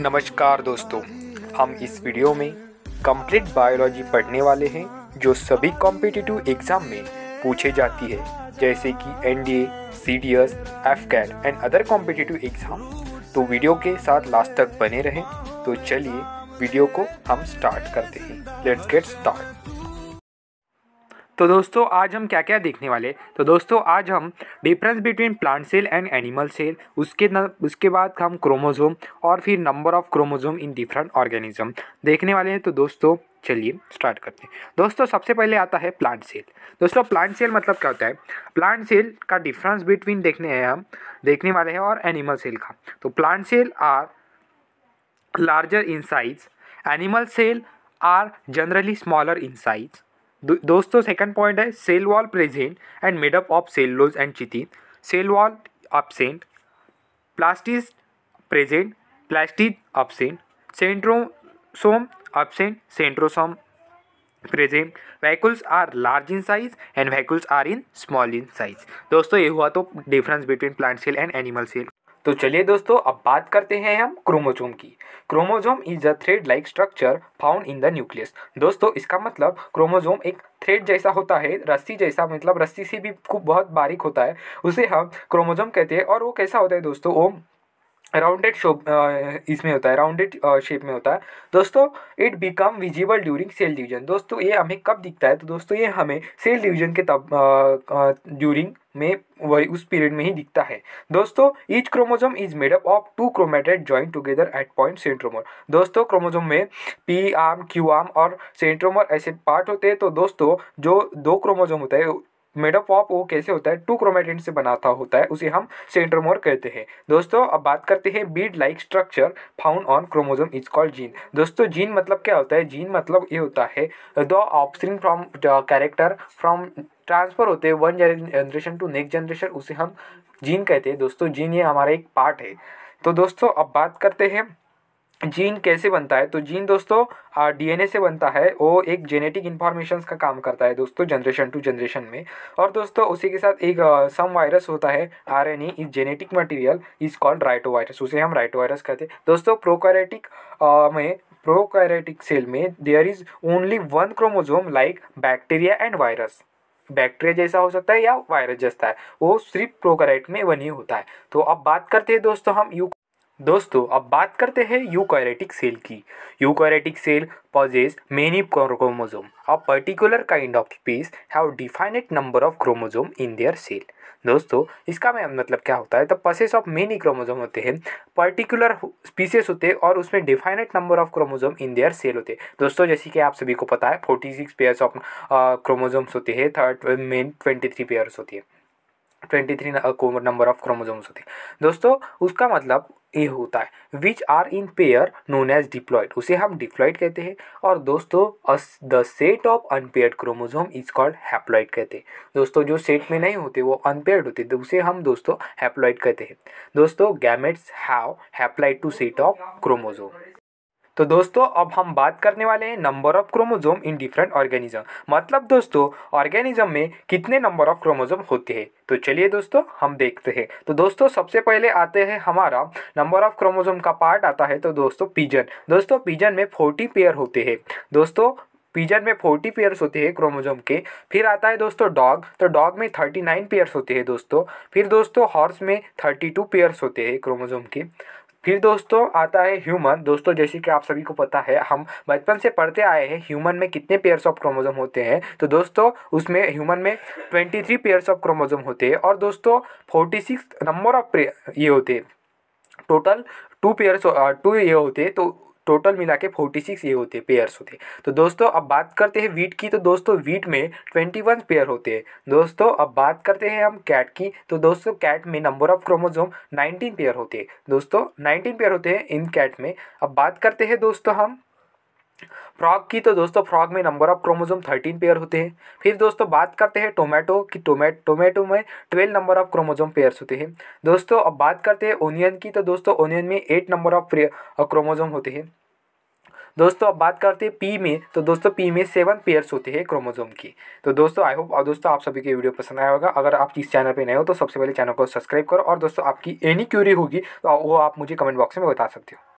नमस्कार दोस्तों हम इस वीडियो में कंप्लीट बायोलॉजी पढ़ने वाले हैं जो सभी कॉम्पिटिटिव एग्जाम में पूछे जाती है जैसे कि N D A C D S F CAT and other competitive exam तो वीडियो के साथ लास्ट तक बने रहें तो चलिए वीडियो को हम स्टार्ट करते हैं लेट्स गेट स्टार्ट तो दोस्तों आज हम क्या क्या देखने वाले तो दोस्तों आज हम difference between plant cell and animal cell उसके न, उसके बाद हम क्रोमोजोम और फिर number of chromosome in different organism देखने वाले हैं तो दोस्तों चलिए स्टार्ट करते हैं दोस्तों सबसे पहले आता है प्लांट सेल दोस्तों प्लांट सेल मतलब क्या होता है प्लांट सेल का डिफरेंस बिटवीन देखने हैं हम देखने वाले हैं और एनिमल सेल का तो plant cell are larger in size animal cell are generally smaller in size दो, दोस्तों सेकंड पॉइंट है cell wall present and made up of cellulose and chitin cell wall absent plastids present plastic absent centrosome absent centrosome present vacuoles are large in size and vacuoles are in small in size दोस्तों ये हुआ तो difference between plant cell and animal cell तो चलिए दोस्तों अब बात करते हैं हम क्रोमोजोम की chromosome is a thread like structure found in the nucleus दोस्तों इसका मतलब क्रोमोजोम एक थ्रेड जैसा होता है रस्सी जैसा मतलब रस्सी से भी खूब बहुत बारीक होता है उसे हम क्रोमोजोम कहते हैं और वो कैसा होता है दोस्तों वो राउंडेड शोप uh, इसमें होता है राउंडेड शेप uh, में होता है दोस्तों it become visible during cell division दोस्तों ये हमें कब दिखता है तो दोस्तों ये हमें सेल डिवीजन के तब ड्यूरिंग uh, में वही उस पीरियड में ही दिखता है दोस्तों each chromosome is made up of two chromatids joint together at point centromere दोस्तों क्रोमोजोम में पी आर्म क्यू आर्म और सेंट्रोमर ऐसे पार्ट होते हैं तो दोस्तों जो दो क्रोमोजोम होता है मेडअप ऑफ ऑफ वो कैसे होता है टू क्रोमेटिन से बनाता होता है उसे हम सेंट्रोमोर कहते हैं दोस्तों अब बात करते हैं bead like structure found on chromosome is called gene दोस्तों जीन मतलब क्या होता है जीन मतलब ये होता है the offspring from character from transfer होते हैं one generation to next generation उसे हम जीन कहते हैं दोस्तों जीन ये हमारा एक पार्ट है तो दोस्तों अब बात करते हैं जीन कैसे बनता है तो जीन दोस्तों डीएनए से बनता है वो एक जेनेटिक इन्फॉर्मेशन का काम करता है दोस्तों जनरेशन टू जनरेशन में और दोस्तों उसी के साथ एक सम वायरस होता है RNA is genetic material is called retro virus उसे हम राइटो वायरस कहते हैं दोस्तों प्रोकैरेटिक में प्रोकैरेटिक सेल में there is only one chromosome like bacteria and virus bacteria जैसा हो सकता है या वायरस जैसा है वो सिर्फ प्रोकैरेट में वन ही होता है तो अब बात करते हैं दोस्तों हम यू दोस्तों अब बात करते हैं यूकोरेटिक सेल की eukaryotic cell possess many chromosome a particular kind of species have definite number of chromosome in their cell दोस्तों इसका मैं मतलब क्या होता है तो पसेस ऑफ मेनी क्रोमोजोम होते हैं पर्टिकुलर स्पीसीस होते हैं और उसमें definite number of chromosome in their cell होते हैं दोस्तों जैसे कि आप सभी को पता है forty six pairs of chromosomes होते हैं third men twenty three pairs होती है twenty three number of chromosomes होते हैं दोस्तों उसका मतलब ए होता है which are in pair known as diploid उसे हम डिप्लॉयड कहते हैं और दोस्तों the set of unpaired chromosome is called haploid कहते हैं दोस्तों जो सेट में नहीं होते वो अनपेयर्ड होते तो उसे हम दोस्तों हैप्लॉयड कहते हैं दोस्तों gametes have haploid two set of chromosome तो दोस्तों अब हम बात करने वाले हैं number of chromosome in different organism मतलब दोस्तों ऑर्गेनिज्म में कितने नंबर ऑफ क्रोमोजोम होते हैं तो चलिए दोस्तों हम देखते हैं तो दोस्तों सबसे पहले आते हैं हमारा नंबर ऑफ क्रोमोजोम का पार्ट आता है तो दोस्तों पिजन दोस्तों पिजन में फोर्टी पेयर होते हैं दोस्तों पिजन में फोर्टी पेयर्स होते हैं क्रोमोजोम के फिर आता है दोस्तों डॉग तो डॉग में थर्टी नाइन पेयर्स होते हैं दोस्तों फिर दोस्तों हॉर्स में थर्टी टू पेयर्स होते हैं क्रोमोजोम के फिर दोस्तों आता है ह्यूमन दोस्तों जैसे कि आप सभी को पता है हम बचपन से पढ़ते आए हैं ह्यूमन में कितने पेयर्स ऑफ क्रोमोजोम होते हैं तो दोस्तों उसमें ह्यूमन में twenty three pairs of chromosome होते हैं और दोस्तों फोर्टी सिक्स नंबर ऑफ ये होते टोटल टू पेयर्स टू ये होते तो टोटल मिला के फोर्टी सिक्स ये होते हैं पेयर्स होते हैं तो दोस्तों अब बात करते हैं वीट की तो दोस्तों वीट में ट्वेंटी वन पेयर होते हैं दोस्तों अब बात करते हैं हम कैट की तो दोस्तों कैट में number of chromosome nineteen pair होते हैं दोस्तों नाइनटीन पेयर होते हैं इन कैट में अब बात करते हैं दोस्तों हम फ्रॉग की तो दोस्तों फ्रॉग में number of chromosome thirteen pair होते हैं फिर दोस्तों बात करते हैं टोमेटो की टोमेट टोमेटो में twelve number of chromosome pairs होते हैं दोस्तों अब बात करते हैं ओनियन की तो दोस्तों ओनियन में एट नंबर ऑफ क्रोमोजोम होते हैं दोस्तों अब बात करते हैं पी में तो दोस्तों पी में सेवन पेयर्स होते हैं क्रोमोजोम की तो दोस्तों आई होप और दोस्तों आप सभी के वीडियो पसंद आया होगा अगर आप इस चैनल पे नए हो तो सबसे पहले चैनल को सब्सक्राइब करो और दोस्तों आपकी एनी क्यूरी होगी तो वो आप मुझे कमेंट बॉक्स में बता सकते हो